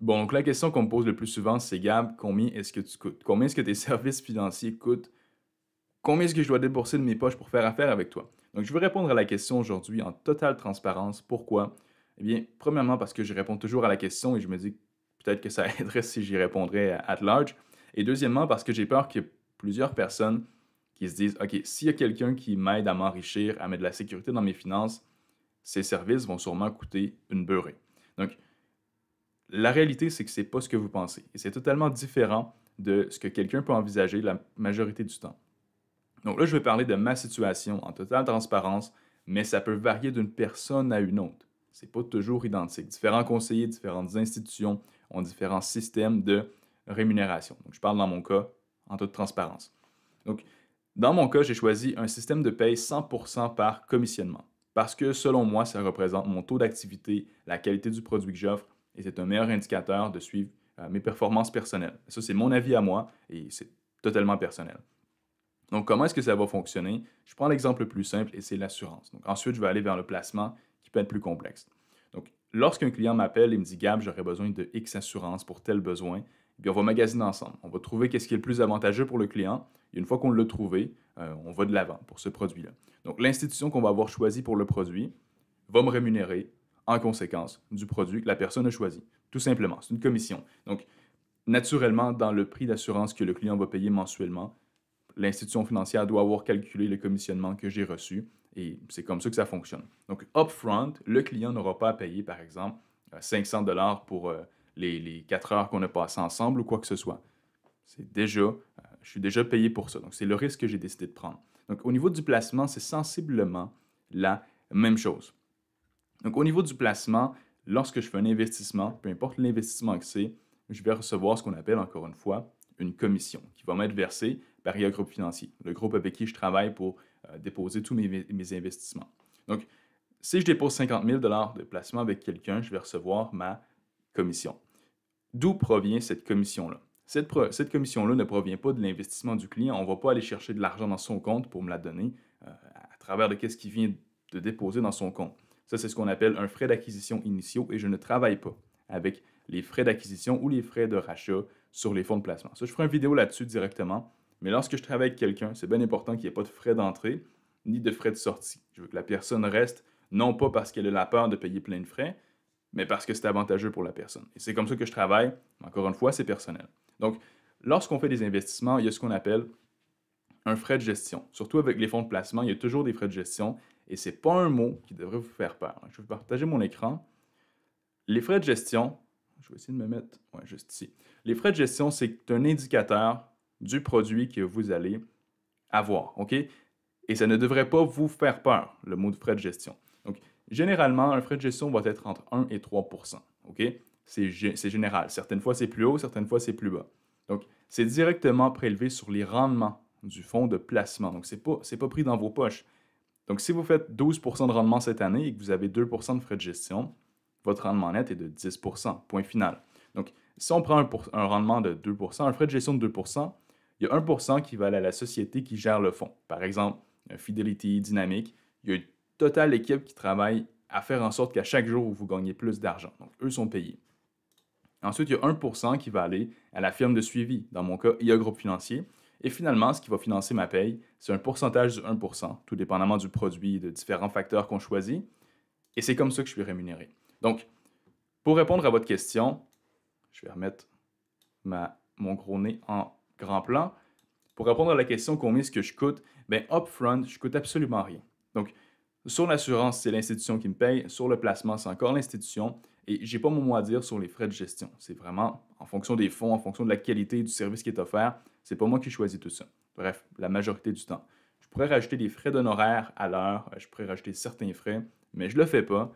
donc la question qu'on me pose le plus souvent, c'est Gab, combien est-ce que tu coûtes? Combien est-ce que tes services financiers coûtent? Combien est-ce que je dois débourser de mes poches pour faire affaire avec toi? Donc, je veux répondre à la question aujourd'hui en totale transparence. Pourquoi? Eh bien, premièrement, parce que je réponds toujours à la question et je me dis peut-être que ça aiderait si j'y répondrais at large. Et deuxièmement, parce que j'ai peur que plusieurs personnes qui se disent OK, s'il y a quelqu'un qui m'aide à m'enrichir, à mettre de la sécurité dans mes finances, ces services vont sûrement coûter une beurrée. Donc, la réalité, c'est que c'est pas ce que vous pensez. Et c'est totalement différent de ce que quelqu'un peut envisager la majorité du temps. Donc là, je vais parler de ma situation en totale transparence, mais ça peut varier d'une personne à une autre. C'est pas toujours identique. Différents conseillers, différentes institutions ont différents systèmes de rémunération. Donc je parle dans mon cas en toute transparence. Donc dans mon cas, j'ai choisi un système de paye 100% par commissionnement parce que selon moi, ça représente mon taux d'activité, la qualité du produit que j'offre et c'est un meilleur indicateur de suivre euh, mes performances personnelles. Ça, c'est mon avis à moi et c'est totalement personnel. Donc, comment est-ce que ça va fonctionner? Je prends l'exemple le plus simple et c'est l'assurance. Donc, ensuite, je vais aller vers le placement qui peut être plus complexe. Donc, lorsqu'un client m'appelle et me dit Gab, j'aurais besoin de X assurance pour tel besoin, eh bien, on va magasiner ensemble. On va trouver qu'est-ce qui est le plus avantageux pour le client. Et une fois qu'on l'a trouvé, euh, on va de l'avant pour ce produit-là. Donc, l'institution qu'on va avoir choisie pour le produit va me rémunérer en conséquence du produit que la personne a choisi. Tout simplement, c'est une commission. Donc, naturellement, dans le prix d'assurance que le client va payer mensuellement, l'institution financière doit avoir calculé le commissionnement que j'ai reçu et c'est comme ça que ça fonctionne. Donc, upfront, le client n'aura pas à payer, par exemple, 500 euh, dollars pour euh, les, quatre heures qu'on a passées ensemble ou quoi que ce soit. C'est déjà, euh, je suis déjà payé pour ça. Donc, c'est le risque que j'ai décidé de prendre. Donc, au niveau du placement, c'est sensiblement la même chose. Donc, au niveau du placement, lorsque je fais un investissement, peu importe l'investissement que c'est, je vais recevoir ce qu'on appelle, encore une fois, une commission qui va m'être versée par un Groupe Financier, le groupe avec qui je travaille pour euh, déposer tous mes, investissements. Donc, si je dépose 50 000 de placement avec quelqu'un, je vais recevoir ma commission. D'où provient cette commission-là? Cette, commission-là ne provient pas de l'investissement du client. On ne va pas aller chercher de l'argent dans son compte pour me la donner euh, à travers de quest ce qu'il vient de déposer dans son compte. Ça, c'est ce qu'on appelle un frais d'acquisition initiaux et je ne travaille pas avec les frais d'acquisition ou les frais de rachat sur les fonds de placement. Ça, je ferai une vidéo là-dessus directement, mais lorsque je travaille avec quelqu'un, c'est bien important qu'il n'y ait pas de frais d'entrée ni de frais de sortie. Je veux que la personne reste, non pas parce qu'elle a la peur de payer plein de frais, mais parce que c'est avantageux pour la personne. Et c'est comme ça que je travaille. Encore une fois, c'est personnel. Donc, lorsqu'on fait des investissements, il y a ce qu'on appelle un frais de gestion. Surtout avec les fonds de placement, il y a toujours des frais de gestion et c'est pas un mot qui devrait vous faire peur. Hein. Je vais partager mon écran. Les frais de gestion, je vais essayer de me mettre juste ici. Les frais de gestion, c'est un indicateur du produit que vous allez avoir, OK? Et ça ne devrait pas vous faire peur, le mot de frais de gestion. Donc, généralement, un frais de gestion va être entre 1 et 3 OK? C'est général. Certaines fois, c'est plus haut, certaines fois, c'est plus bas. Donc, c'est directement prélevé sur les rendements du fonds de placement. Donc, ce n'est pas pris dans vos poches. Donc, si vous faites 12 de rendement cette année et que vous avez 2 de frais de gestion, votre rendement net est de 10 point final. Donc, si on prend un, rendement de 2 un frais de gestion de 2 il y a 1 qui va aller à la société qui gère le fonds. Par exemple, euh, Fidelity, Dynamic, il y a une totale équipe qui travaille à faire en sorte qu'à chaque jour, vous gagnez plus d'argent. Donc, eux sont payés. Ensuite, il y a 1 qui va aller à la firme de suivi, dans mon cas, IA Groupe Financier, et finalement, ce qui va financer ma paye, c'est un pourcentage de 1%, tout dépendamment du produit et de différents facteurs qu'on choisit. Et c'est comme ça que je suis rémunéré. Donc, pour répondre à votre question, je vais remettre mon gros nez en grand plan. Pour répondre à la question combien est-ce que je coûte, ben upfront, je coûte absolument rien. Donc, sur l'assurance, c'est l'institution qui me paye. Sur le placement, c'est encore l'institution. Et je n'ai pas mon mot à dire sur les frais de gestion. C'est vraiment en fonction des fonds, en fonction de la qualité du service qui est offert, c'est pas moi qui choisis tout ça. Bref, la majorité du temps. Je pourrais rajouter des frais d'honoraires à l'heure, euh, je pourrais rajouter certains frais, mais je le fais pas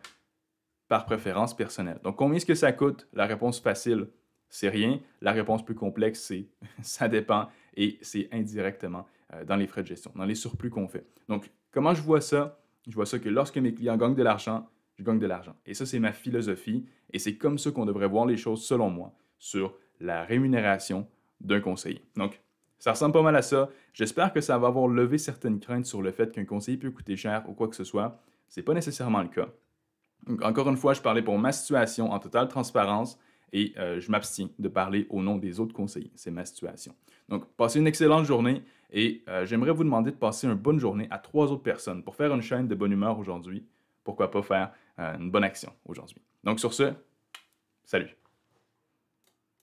par préférence personnelle. Donc, combien est-ce que ça coûte? La réponse facile, c'est rien. La réponse plus complexe, c'est ça dépend et c'est indirectement euh, dans les frais de gestion, dans les surplus qu'on fait. Donc, comment je vois ça? Je vois ça que lorsque mes clients gagnent de l'argent, je gagne de l'argent. Et ça, c'est ma philosophie et c'est comme ça qu'on devrait voir les choses selon moi sur la rémunération, d'un conseiller. Donc, ça ressemble pas mal à ça. J'espère que ça va avoir levé certaines craintes sur le fait qu'un conseiller peut coûter cher ou quoi que ce soit. C'est pas nécessairement le cas. Donc, encore une fois, je parlais pour ma situation en totale transparence et euh, je m'abstiens de parler au nom des autres conseillers. C'est ma situation. Donc, passez une excellente journée et euh, j'aimerais vous demander de passer une bonne journée à trois autres personnes pour faire une chaîne de bonne humeur aujourd'hui. Pourquoi pas faire euh, une bonne action aujourd'hui. Donc, sur ce, salut.